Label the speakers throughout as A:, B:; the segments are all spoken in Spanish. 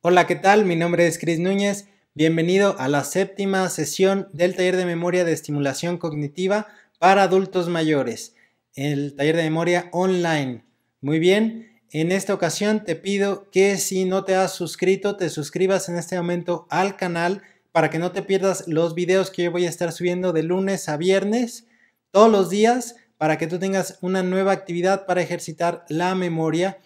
A: Hola, ¿qué tal? Mi nombre es Cris Núñez. Bienvenido a la séptima sesión del taller de memoria de estimulación cognitiva para adultos mayores, el taller de memoria online. Muy bien, en esta ocasión te pido que si no te has suscrito, te suscribas en este momento al canal para que no te pierdas los videos que yo voy a estar subiendo de lunes a viernes todos los días para que tú tengas una nueva actividad para ejercitar la memoria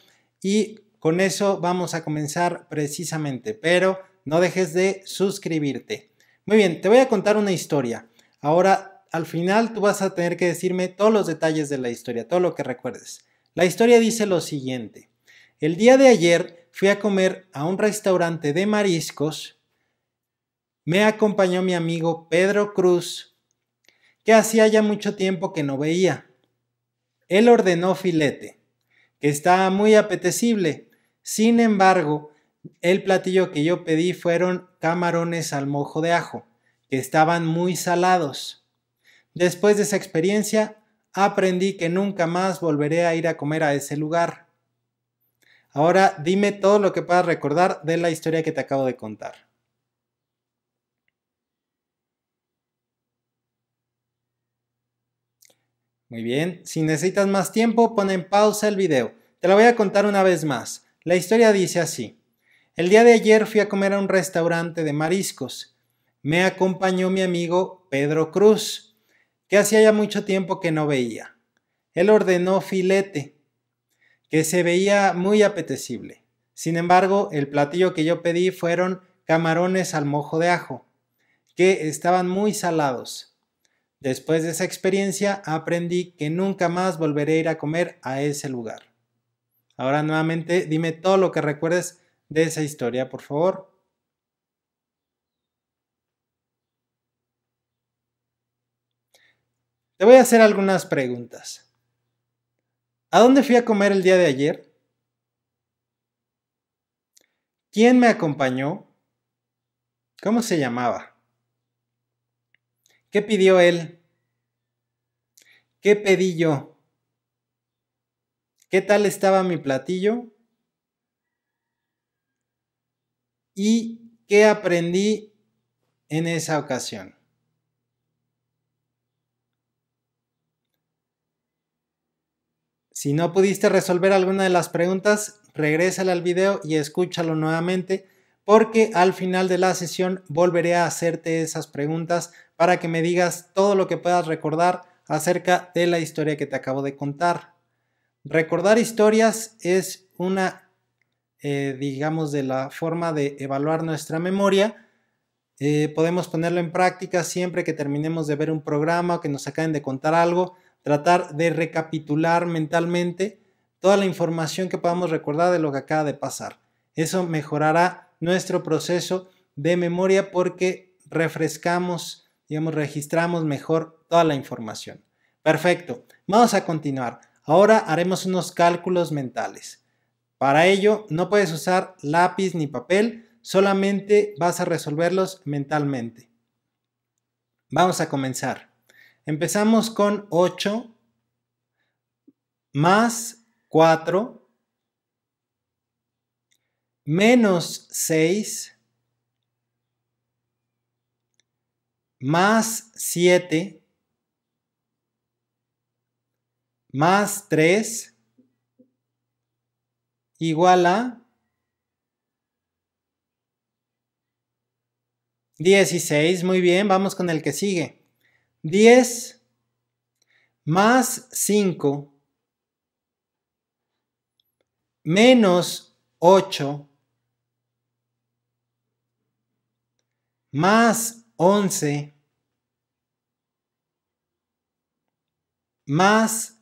A: y con eso vamos a comenzar precisamente, pero no dejes de suscribirte. Muy bien, te voy a contar una historia. Ahora, al final tú vas a tener que decirme todos los detalles de la historia, todo lo que recuerdes. La historia dice lo siguiente. El día de ayer fui a comer a un restaurante de mariscos. Me acompañó mi amigo Pedro Cruz, que hacía ya mucho tiempo que no veía. Él ordenó filete, que estaba muy apetecible, sin embargo, el platillo que yo pedí fueron camarones al mojo de ajo, que estaban muy salados. Después de esa experiencia, aprendí que nunca más volveré a ir a comer a ese lugar. Ahora dime todo lo que puedas recordar de la historia que te acabo de contar. Muy bien, si necesitas más tiempo, pon en pausa el video. Te la voy a contar una vez más. La historia dice así. El día de ayer fui a comer a un restaurante de mariscos. Me acompañó mi amigo Pedro Cruz, que hacía ya mucho tiempo que no veía. Él ordenó filete, que se veía muy apetecible. Sin embargo, el platillo que yo pedí fueron camarones al mojo de ajo, que estaban muy salados. Después de esa experiencia aprendí que nunca más volveré a ir a comer a ese lugar. Ahora nuevamente dime todo lo que recuerdes de esa historia, por favor. Te voy a hacer algunas preguntas. ¿A dónde fui a comer el día de ayer? ¿Quién me acompañó? ¿Cómo se llamaba? ¿Qué pidió él? ¿Qué pedí yo? qué tal estaba mi platillo y qué aprendí en esa ocasión. Si no pudiste resolver alguna de las preguntas, regresa al video y escúchalo nuevamente porque al final de la sesión volveré a hacerte esas preguntas para que me digas todo lo que puedas recordar acerca de la historia que te acabo de contar. Recordar historias es una, eh, digamos, de la forma de evaluar nuestra memoria. Eh, podemos ponerlo en práctica siempre que terminemos de ver un programa o que nos acaben de contar algo. Tratar de recapitular mentalmente toda la información que podamos recordar de lo que acaba de pasar. Eso mejorará nuestro proceso de memoria porque refrescamos, digamos, registramos mejor toda la información. Perfecto. Vamos a continuar. Ahora haremos unos cálculos mentales. Para ello no puedes usar lápiz ni papel, solamente vas a resolverlos mentalmente. Vamos a comenzar. Empezamos con 8 más 4 menos 6 más 7 más 3 igual a 16. Muy bien, vamos con el que sigue. 10 más 5 menos 8 más 11 más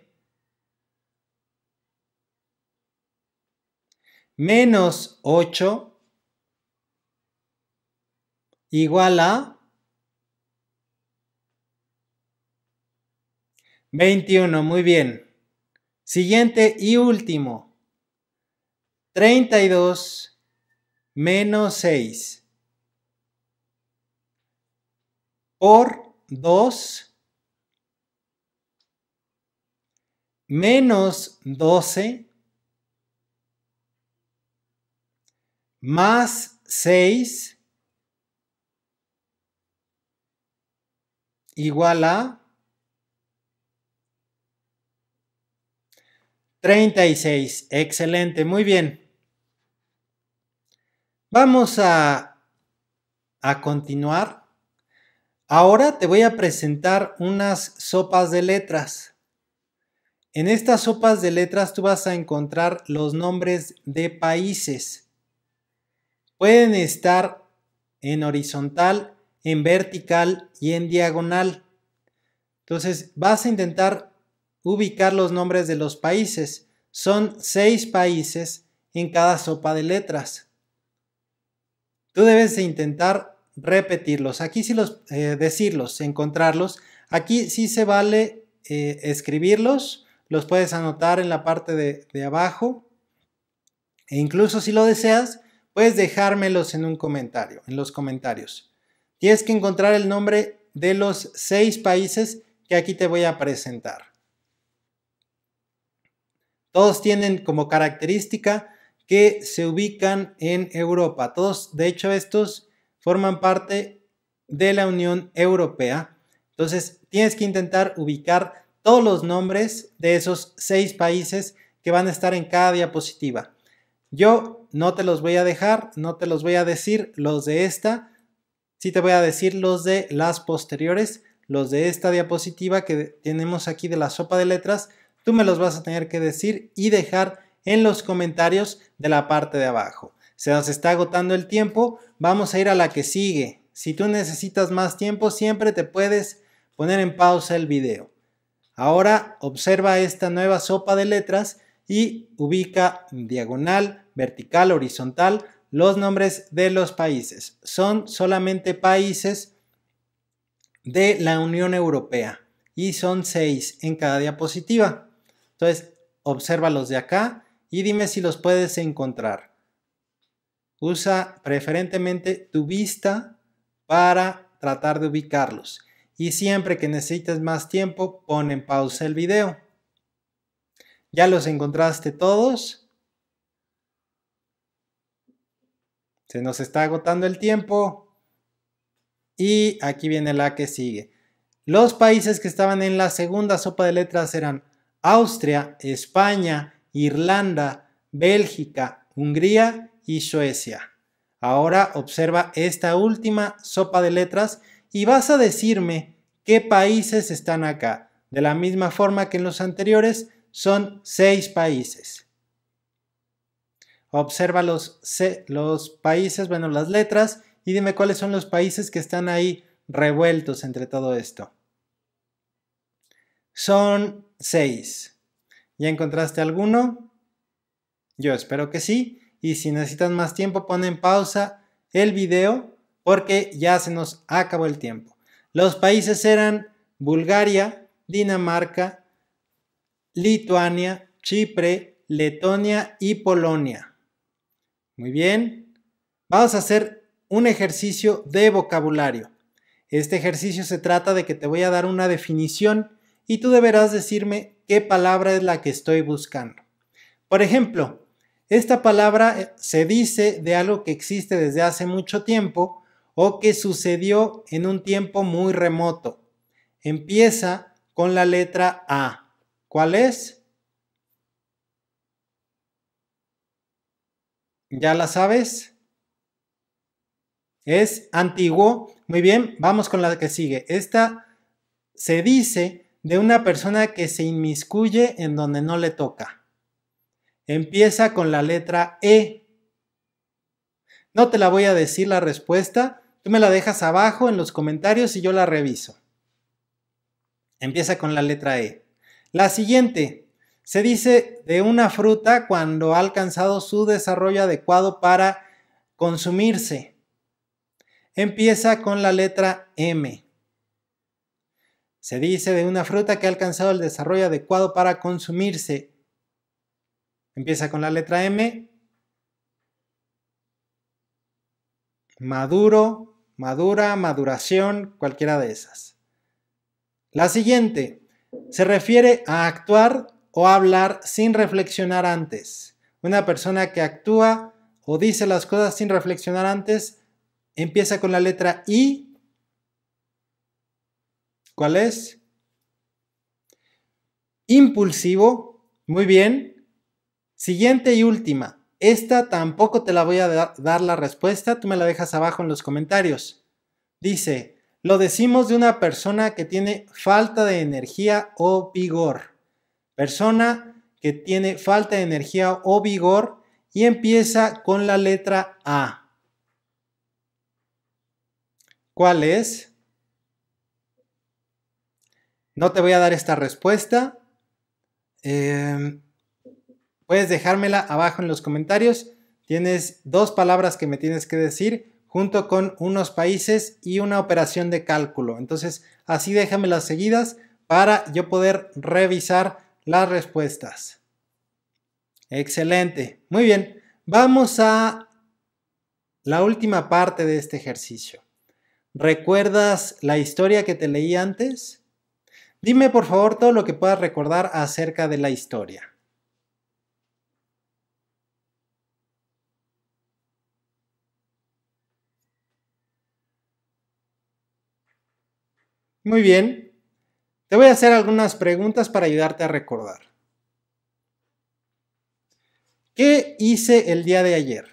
A: menos 8 igual a 21. Muy bien. Siguiente y último. 32 menos 6 por 2 menos 12 más 6 igual a 36. Excelente, muy bien. Vamos a, a continuar. Ahora te voy a presentar unas sopas de letras. En estas sopas de letras tú vas a encontrar los nombres de países. Pueden estar en horizontal, en vertical y en diagonal. Entonces vas a intentar ubicar los nombres de los países. Son seis países en cada sopa de letras. Tú debes intentar repetirlos. Aquí sí los eh, decirlos, encontrarlos. Aquí sí se vale eh, escribirlos. Los puedes anotar en la parte de abajo. E incluso si lo deseas, puedes dejármelos en un comentario, en los comentarios. Tienes que encontrar el nombre de los seis países que aquí te voy a presentar. Todos tienen como característica que se ubican en Europa. Todos, de hecho, estos forman parte de la Unión Europea. Entonces, tienes que intentar ubicar todos los nombres de esos seis países que van a estar en cada diapositiva. Yo no te los voy a dejar, no te los voy a decir los de esta, sí te voy a decir los de las posteriores, los de esta diapositiva que tenemos aquí de la sopa de letras, tú me los vas a tener que decir y dejar en los comentarios de la parte de abajo. Se nos está agotando el tiempo, vamos a ir a la que sigue. Si tú necesitas más tiempo, siempre te puedes poner en pausa el video. Ahora observa esta nueva sopa de letras y ubica diagonal, vertical, horizontal, los nombres de los países. Son solamente países de la Unión Europea y son seis en cada diapositiva. Entonces, observa los de acá y dime si los puedes encontrar. Usa preferentemente tu vista para tratar de ubicarlos. Y siempre que necesites más tiempo, pon en pausa el video. ¿Ya los encontraste todos? Se nos está agotando el tiempo. Y aquí viene la que sigue. Los países que estaban en la segunda sopa de letras eran Austria, España, Irlanda, Bélgica, Hungría y Suecia. Ahora observa esta última sopa de letras y vas a decirme qué países están acá. De la misma forma que en los anteriores, son seis países. Observa los, países, bueno, las letras, y dime cuáles son los países que están ahí revueltos entre todo esto. Son seis. ¿Ya encontraste alguno? Yo espero que sí. Y si necesitan más tiempo, en pausa el video porque ya se nos acabó el tiempo. Los países eran Bulgaria, Dinamarca, Lituania, Chipre, Letonia y Polonia. Muy bien. Vamos a hacer un ejercicio de vocabulario. Este ejercicio se trata de que te voy a dar una definición y tú deberás decirme qué palabra es la que estoy buscando. Por ejemplo, esta palabra eh, se dice de algo que existe desde hace mucho tiempo o que sucedió en un tiempo muy remoto. Empieza con la letra A. ¿Cuál es? ya la sabes. Es antiguo. Muy bien, vamos con la que sigue. Esta se dice de una persona que se inmiscuye en donde no le toca. Empieza con la letra E. No te la voy a decir la respuesta. Tú me la dejas abajo en los comentarios y yo la reviso. Empieza con la letra E. La siguiente, se dice de una fruta cuando ha alcanzado su desarrollo adecuado para consumirse. Empieza con la letra M. Se dice de una fruta que ha alcanzado el desarrollo adecuado para consumirse. Empieza con la letra M. Maduro, madura, maduración, cualquiera de esas. La siguiente se refiere a actuar o hablar sin reflexionar antes. Una persona que actúa o dice las cosas sin reflexionar antes empieza con la letra I. ¿Cuál es? Impulsivo. Muy bien. Siguiente y última. Esta tampoco te la voy a dar, la respuesta, tú me la dejas abajo en los comentarios. Dice, lo decimos de una persona que tiene falta de energía o vigor. Persona que tiene falta de energía o vigor y empieza con la letra A. ¿Cuál es? No te voy a dar esta respuesta. Em, puedes dejármela abajo en los comentarios. Tienes dos palabras que me tienes que decir junto con unos países y una operación de cálculo. Entonces, así déjame las seguidas para yo poder revisar las respuestas. Excelente. Muy bien. Vamos a la última parte de este ejercicio. ¿Recuerdas la historia que te leí antes? Dime por favor todo lo que puedas recordar acerca de la historia. Muy bien. Te voy a hacer algunas preguntas para ayudarte a recordar. ¿Qué hice el día de ayer?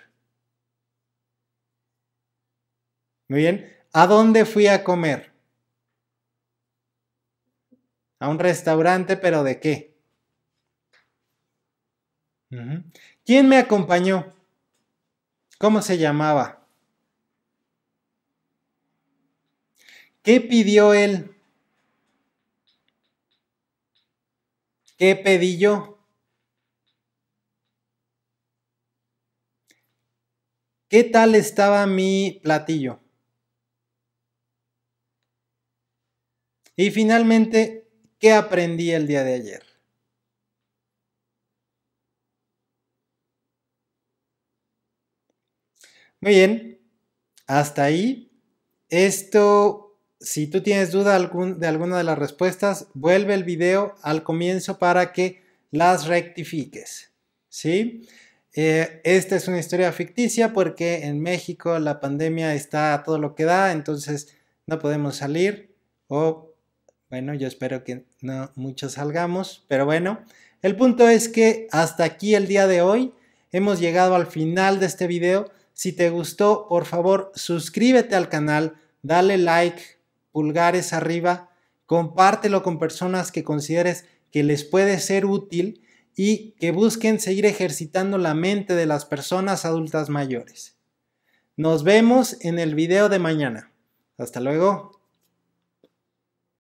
A: Muy bien. ¿A dónde fui a comer? A un restaurante, pero ¿de qué? ¿Quién me acompañó? ¿Cómo se llamaba? ¿Qué pidió él? ¿Qué pedí yo? ¿Qué tal estaba mi platillo? Y finalmente, ¿qué aprendí el día de ayer? Muy bien, hasta ahí. Esto si tú tienes duda de alguna de las respuestas, vuelve el video al comienzo para que las rectifiques. ¿sí? Eh, esta es una historia ficticia porque en México la pandemia está a todo lo que da, entonces no podemos salir o, bueno, yo espero que no muchos salgamos, pero bueno, el punto es que hasta aquí el día de hoy hemos llegado al final de este video. Si te gustó, por favor, suscríbete al canal, dale like, pulgares arriba, compártelo con personas que consideres que les puede ser útil y que busquen seguir ejercitando la mente de las personas adultas mayores. Nos vemos en el video de mañana. Hasta luego.